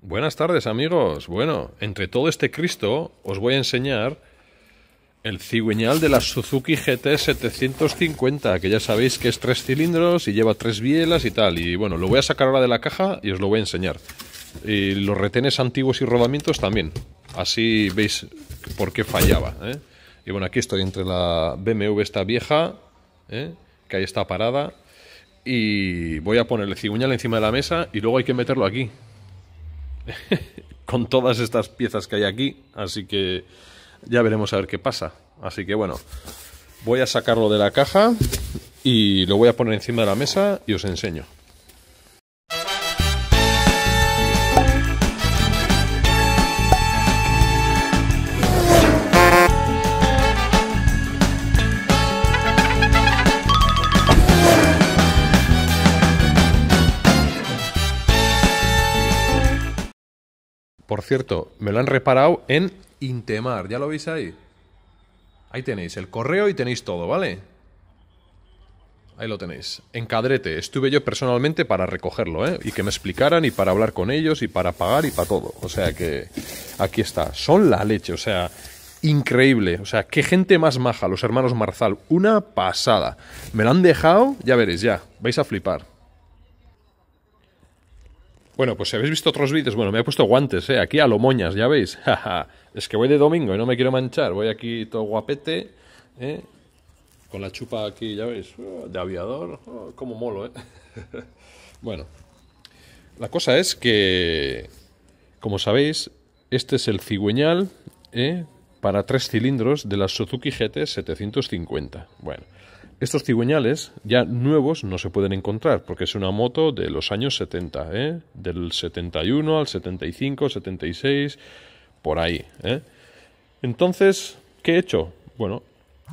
Buenas tardes amigos. Bueno, entre todo este Cristo os voy a enseñar el cigüeñal de la Suzuki GT 750, que ya sabéis que es tres cilindros y lleva tres bielas y tal. Y bueno, lo voy a sacar ahora de la caja y os lo voy a enseñar. Y los retenes antiguos y rodamientos también. Así veis por qué fallaba. ¿eh? Y bueno, aquí estoy entre la BMW esta vieja, ¿eh? que ahí está parada. Y voy a poner el cigüeñal encima de la mesa y luego hay que meterlo aquí. con todas estas piezas que hay aquí, así que ya veremos a ver qué pasa. Así que bueno, voy a sacarlo de la caja y lo voy a poner encima de la mesa y os enseño. cierto, me lo han reparado en Intemar. ¿Ya lo veis ahí? Ahí tenéis el correo y tenéis todo, ¿vale? Ahí lo tenéis. En Cadrete. Estuve yo personalmente para recogerlo, ¿eh? Y que me explicaran y para hablar con ellos y para pagar y para todo. O sea que aquí está. Son la leche, o sea, increíble. O sea, qué gente más maja, los hermanos Marzal. Una pasada. Me lo han dejado, ya veréis, ya. Vais a flipar. Bueno, pues si habéis visto otros vídeos, bueno, me he puesto guantes, ¿eh? Aquí a lo moñas, ya veis. es que voy de domingo y no me quiero manchar. Voy aquí todo guapete, ¿eh? Con la chupa aquí, ya veis, oh, de aviador. Oh, como molo, ¿eh? bueno, la cosa es que, como sabéis, este es el cigüeñal, ¿eh? Para tres cilindros de la Suzuki GT 750. Bueno. Estos cigüeñales ya nuevos no se pueden encontrar porque es una moto de los años 70, ¿eh? del 71 al 75, 76, por ahí. ¿eh? Entonces, ¿qué he hecho? Bueno,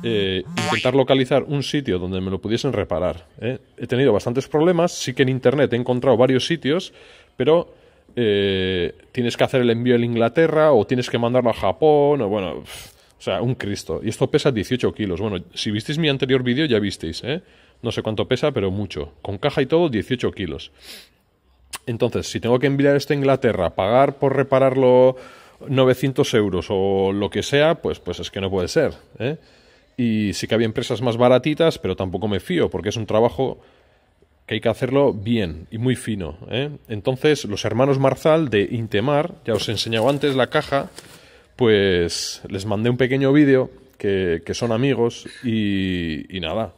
eh, intentar localizar un sitio donde me lo pudiesen reparar. ¿eh? He tenido bastantes problemas, sí que en Internet he encontrado varios sitios, pero eh, tienes que hacer el envío en Inglaterra o tienes que mandarlo a Japón, o bueno... O sea, un Cristo. Y esto pesa 18 kilos. Bueno, si visteis mi anterior vídeo ya visteis, ¿eh? No sé cuánto pesa, pero mucho. Con caja y todo, 18 kilos. Entonces, si tengo que enviar esto a Inglaterra, pagar por repararlo 900 euros o lo que sea, pues, pues es que no puede ser. ¿eh? Y sí que había empresas más baratitas, pero tampoco me fío, porque es un trabajo que hay que hacerlo bien y muy fino. ¿eh? Entonces, los hermanos Marzal de Intemar, ya os he enseñado antes la caja, pues les mandé un pequeño vídeo que, son amigos y, nada.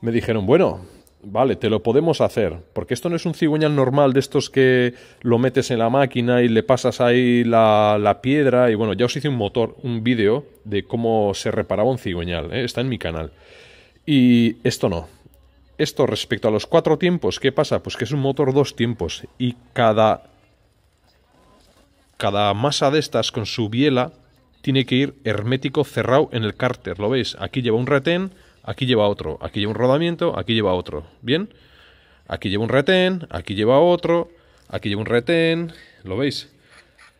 Me dijeron, bueno, vale, te lo podemos hacer, porque esto no es un cigüeñal normal de estos que lo metes en la máquina y le pasas ahí la, la piedra y bueno, ya os hice un motor, un vídeo de cómo se reparaba un cigüeñal, ¿eh? está en mi canal. Y esto no. Esto respecto a los cuatro tiempos, ¿qué pasa? Pues que es un motor dos tiempos y cada cada masa de estas con su biela tiene que ir hermético cerrado en el cárter, ¿lo veis? Aquí lleva un retén, aquí lleva otro, aquí lleva un rodamiento, aquí lleva otro, ¿bien? Aquí lleva un retén, aquí lleva otro, aquí lleva un retén, ¿lo veis?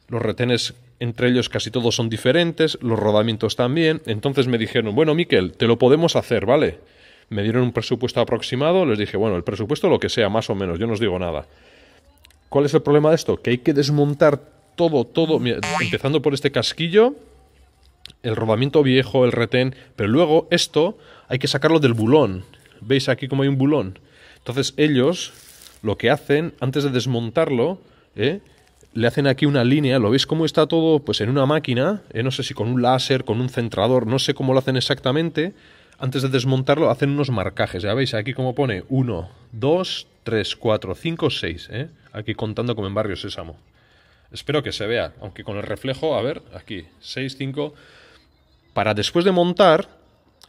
Los retenes entre ellos casi todos son diferentes, los rodamientos también. Entonces me dijeron, bueno, Miquel, te lo podemos hacer, ¿vale? Me dieron un presupuesto aproximado, les dije, bueno, el presupuesto lo que sea, más o menos, yo no os digo nada. ¿Cuál es el problema de esto? Que hay que desmontar todo, todo, empezando por este casquillo, el robamiento viejo, el retén, pero luego esto hay que sacarlo del bulón. ¿Veis aquí como hay un bulón? Entonces ellos lo que hacen, antes de desmontarlo, ¿eh? le hacen aquí una línea, ¿lo veis cómo está todo? Pues en una máquina, ¿eh? no sé si con un láser, con un centrador, no sé cómo lo hacen exactamente. Antes de desmontarlo hacen unos marcajes, ya veis aquí como pone 1, 2, 3, 4, 5, 6, aquí contando como en Barrio Sésamo. Espero que se vea, aunque con el reflejo, a ver, aquí, 6, 5. Para después de montar,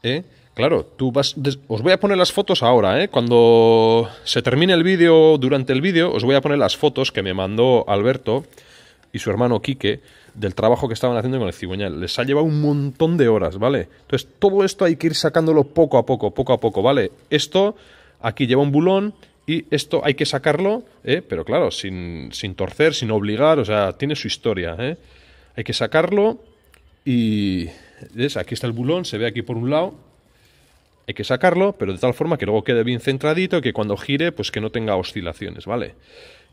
¿eh? Claro, tú vas. Os voy a poner las fotos ahora, ¿eh? Cuando se termine el vídeo, durante el vídeo, os voy a poner las fotos que me mandó Alberto y su hermano Quique del trabajo que estaban haciendo con el cigüeñal. Les ha llevado un montón de horas, ¿vale? Entonces, todo esto hay que ir sacándolo poco a poco, poco a poco, ¿vale? Esto, aquí lleva un bulón, y esto hay que sacarlo, ¿eh? pero claro, sin, sin, torcer, sin obligar, o sea, tiene su historia. ¿eh? Hay que sacarlo y... ¿ves? Aquí está el bulón, se ve aquí por un lado. Hay que sacarlo, pero de tal forma que luego quede bien centradito y que cuando gire, pues que no tenga oscilaciones, ¿vale?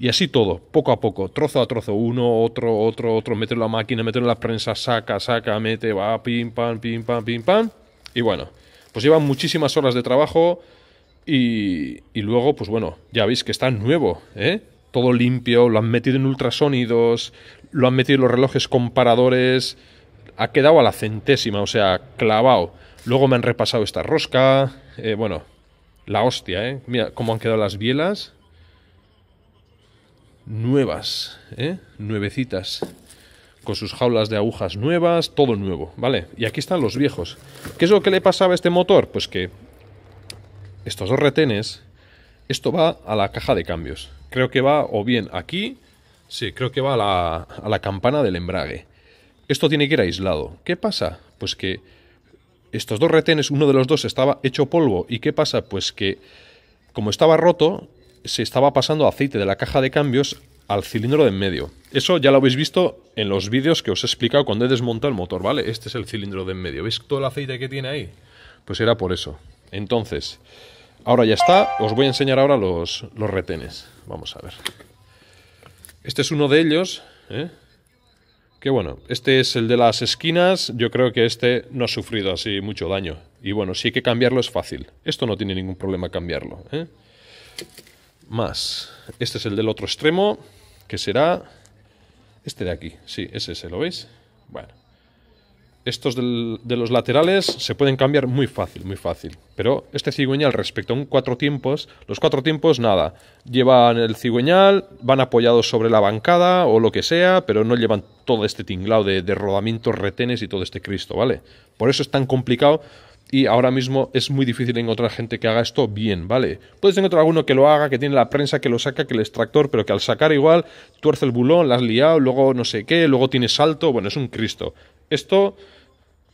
Y así todo, poco a poco, trozo a trozo, uno, otro, otro, otro, meterlo a la máquina, meterlo en la prensa, saca, saca, mete, va, pim, pam, pim, pam, pim, pam. Y bueno, pues llevan muchísimas horas de trabajo, y, luego, pues bueno, ya veis que está nuevo, ¿eh? Todo limpio, lo han metido en ultrasonidos, lo han metido en los relojes comparadores, ha quedado a la centésima, o sea, clavado. Luego me han repasado esta rosca, eh, bueno, la hostia, ¿eh? Mira cómo han quedado las bielas. Nuevas, ¿eh? Nuevecitas. Con sus jaulas de agujas nuevas, todo nuevo, ¿vale? Y aquí están los viejos. ¿Qué es lo que le pasaba a este motor? Pues que estos dos retenes, esto va a la caja de cambios. Creo que va o bien aquí, sí, creo que va a la, a la campana del embrague. Esto tiene que ir aislado. ¿Qué pasa? Pues que estos dos retenes, uno de los dos estaba hecho polvo. ¿Y qué pasa? Pues que como estaba roto, se estaba pasando aceite de la caja de cambios al cilindro de en medio. Eso ya lo habéis visto en los vídeos que os he explicado cuando he desmontado el motor, ¿vale? Este es el cilindro de en medio. ¿Veis todo el aceite que tiene ahí? Pues era por eso. Entonces, ahora ya está. Os voy a enseñar ahora los, retenes. Vamos a ver. Este es uno de ellos. ¿eh? Que bueno, este es el de las esquinas. Yo creo que este no ha sufrido así mucho daño. Y bueno, sí que cambiarlo es fácil. Esto no tiene ningún problema cambiarlo. ¿eh? Más. Este es el del otro extremo, que será este de aquí. Sí, es ese, ¿lo veis? Bueno estos de los laterales se pueden cambiar muy fácil, muy fácil. Pero este cigüeñal respecto a un cuatro tiempos, los cuatro tiempos nada. Llevan el cigüeñal, van apoyados sobre la bancada o lo que sea, pero no llevan todo este tinglado de, rodamientos, retenes y todo este Cristo, ¿vale? Por eso es tan complicado y ahora mismo es muy difícil encontrar gente que haga esto bien, ¿vale? Puedes encontrar alguno que lo haga, que tiene la prensa, que lo saca, que el extractor, pero que al sacar igual tuerce el bulón, la has liado, luego no sé qué, luego tiene salto, bueno, es un Cristo esto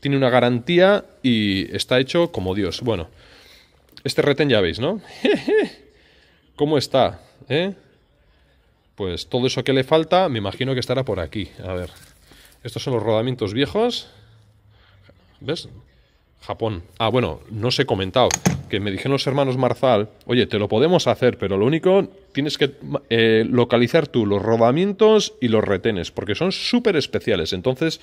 tiene una garantía y está hecho como Dios. Bueno, este retén ya veis, ¿no? ¿Cómo está? ¿Eh? Pues todo eso que le falta, me imagino que estará por aquí. A ver, estos son los rodamientos viejos. ¿Ves? Japón. Ah, bueno, no os he comentado que me dijeron los hermanos Marzal, oye, te lo podemos hacer, pero lo único tienes que eh, localizar tú los rodamientos y los retenes, porque son súper especiales. Entonces,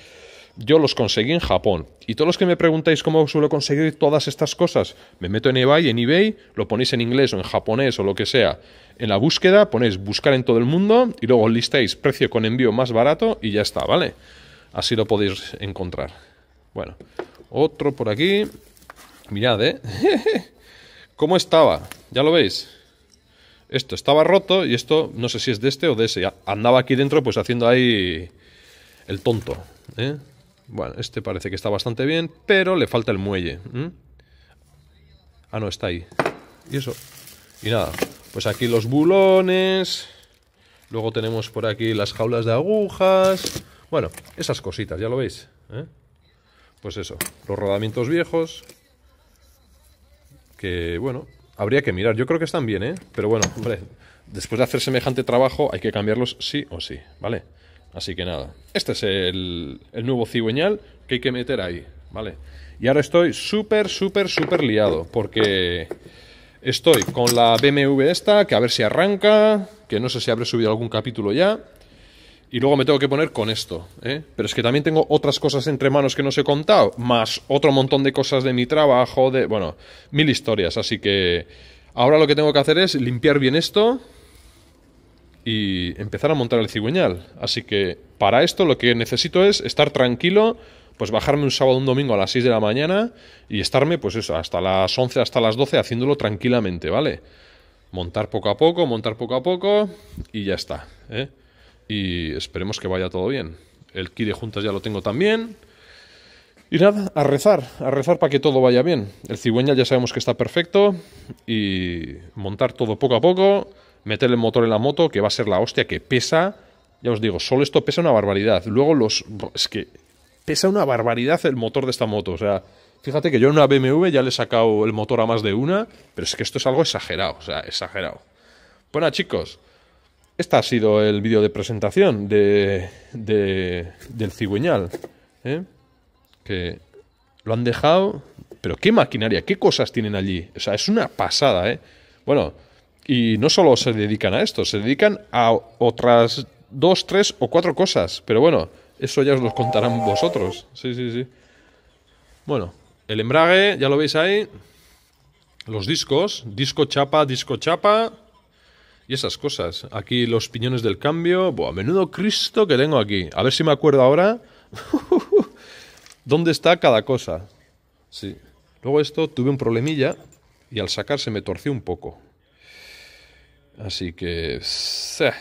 yo los conseguí en Japón. Y todos los que me preguntáis cómo suelo conseguir todas estas cosas, me meto en eBay, en eBay, lo ponéis en inglés o en japonés o lo que sea. En la búsqueda ponéis buscar en todo el mundo y luego listáis precio con envío más barato y ya está, ¿vale? Así lo podéis encontrar. Bueno, otro por aquí. Mirad, ¿eh? ¿Cómo estaba? Ya lo veis. Esto estaba roto y esto, no sé si es de este o de ese. Andaba aquí dentro pues haciendo ahí el tonto. ¿eh? Bueno, este parece que está bastante bien, pero le falta el muelle. Ah, no, está ahí. Y eso. Y nada, pues aquí los bulones. Luego tenemos por aquí las jaulas de agujas. Bueno, esas cositas, ya lo veis. ¿eh? Pues eso, los rodamientos viejos. Que, bueno, habría que mirar. Yo creo que están bien, ¿eh? Pero bueno, hombre, después de hacer semejante trabajo hay que cambiarlos sí o sí, ¿vale? Así que nada, este es el, nuevo cigüeñal que hay que meter ahí, ¿vale? Y ahora estoy súper, súper, súper liado porque estoy con la BMW esta, que a ver si arranca, que no sé si habré subido algún capítulo ya. Y luego me tengo que poner con esto, ¿eh? Pero es que también tengo otras cosas entre manos que no os he contado, más otro montón de cosas de mi trabajo, de... Bueno, mil historias, así que... Ahora lo que tengo que hacer es limpiar bien esto, y empezar a montar el cigüeñal. Así que para esto lo que necesito es estar tranquilo, pues bajarme un sábado, un domingo a las 6 de la mañana y estarme pues eso, hasta las 11, hasta las 12 haciéndolo tranquilamente, ¿vale? Montar poco a poco, montar poco a poco y ya está. ¿eh? Y esperemos que vaya todo bien. El kit de juntas ya lo tengo también. Y nada, a rezar, a rezar para que todo vaya bien. El cigüeñal ya sabemos que está perfecto y montar todo poco a poco meter el motor en la moto, que va a ser la hostia, que pesa, ya os digo, solo esto pesa una barbaridad. Luego los... Es que pesa una barbaridad el motor de esta moto, o sea... Fíjate que yo en una BMW ya le he sacado el motor a más de una, pero es que esto es algo exagerado, o sea, exagerado. Bueno, chicos, este ha sido el vídeo de presentación de, de del cigüeñal. ¿eh? Que lo han dejado... Pero qué maquinaria, qué cosas tienen allí. O sea, es una pasada, ¿eh? Bueno, y no solo se dedican a esto, se dedican a otras dos, tres o cuatro cosas. Pero bueno, eso ya os lo contarán vosotros. Sí, sí, sí. Bueno, el embrague, ya lo veis ahí. Los discos, disco chapa, disco chapa. Y esas cosas. Aquí los piñones del cambio. Buah, menudo Cristo que tengo aquí. A ver si me acuerdo ahora. ¿Dónde está cada cosa? Sí. Luego esto tuve un problemilla y al sacar se me torció un poco. Así que se,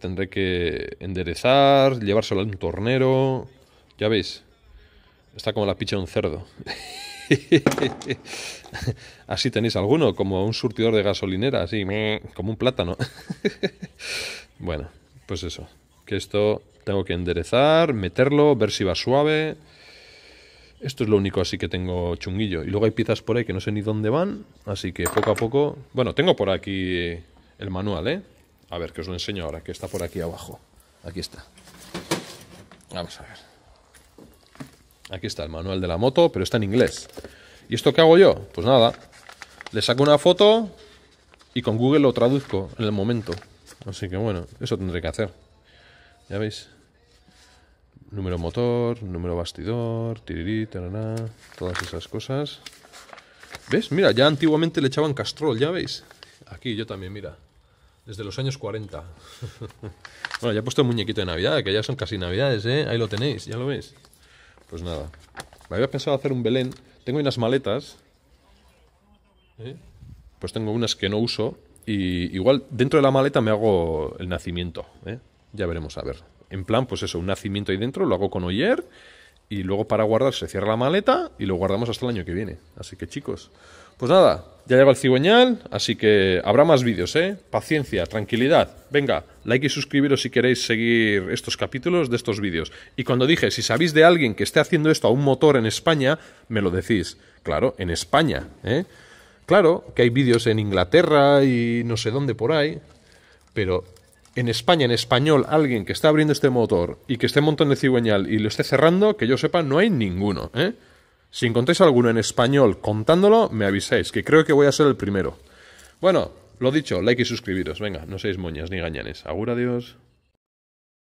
tendré que enderezar, llevárselo a un tornero. Ya veis, está como la picha de un cerdo. así tenéis alguno, como un surtidor de gasolinera, así, como un plátano. bueno, pues eso, que esto tengo que enderezar, meterlo, ver si va suave. Esto es lo único así que tengo chunguillo. Y luego hay piezas por ahí que no sé ni dónde van, así que poco a poco... Bueno, tengo por aquí el manual, ¿eh? A ver, que os lo enseño ahora, que está por aquí abajo. Aquí está. Vamos a ver. Aquí está el manual de la moto, pero está en inglés. ¿Y esto qué hago yo? Pues nada, le saco una foto y con Google lo traduzco en el momento. Así que bueno, eso tendré que hacer. Ya veis. Número motor, número bastidor, tirirí, todas esas cosas. ¿Ves? Mira, ya antiguamente le echaban castrol, ya veis. Aquí yo también, mira. Desde los años 40. bueno, ya he puesto el muñequito de Navidad, que ya son casi Navidades, ¿eh? Ahí lo tenéis, ya lo veis. Pues nada. Me había pensado hacer un Belén. Tengo unas maletas. ¿eh? Pues tengo unas que no uso. Y igual dentro de la maleta me hago el nacimiento. ¿eh? Ya veremos a ver. En plan, pues eso, un nacimiento ahí dentro, lo hago con Oyer. Y luego para guardar se cierra la maleta y lo guardamos hasta el año que viene. Así que chicos, pues nada, ya lleva el cigüeñal, así que habrá más vídeos, ¿eh? Paciencia, tranquilidad. Venga, like y suscribiros si queréis seguir estos capítulos de estos vídeos. Y cuando dije, si sabéis de alguien que esté haciendo esto a un motor en España, me lo decís. Claro, en España, ¿eh? Claro que hay vídeos en Inglaterra y no sé dónde por ahí, pero en España, en español, alguien que está abriendo este motor y que esté montando el cigüeñal y lo esté cerrando, que yo sepa, no hay ninguno, ¿eh? Si encontráis alguno en español contándolo, me avisáis, que creo que voy a ser el primero. Bueno, lo dicho, like y suscribiros. Venga, no seáis moñas ni gañanes. Agura dios.